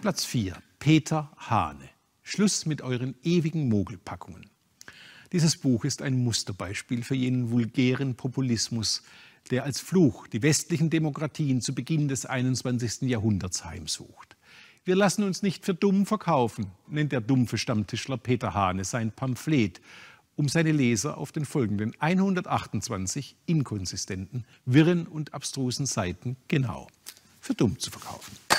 Platz 4. Peter Hane. Schluss mit euren ewigen Mogelpackungen. Dieses Buch ist ein Musterbeispiel für jenen vulgären Populismus, der als Fluch die westlichen Demokratien zu Beginn des 21. Jahrhunderts heimsucht. Wir lassen uns nicht für dumm verkaufen, nennt der dumpfe Stammtischler Peter Hane sein Pamphlet, um seine Leser auf den folgenden 128 inkonsistenten, wirren und abstrusen Seiten genau für dumm zu verkaufen.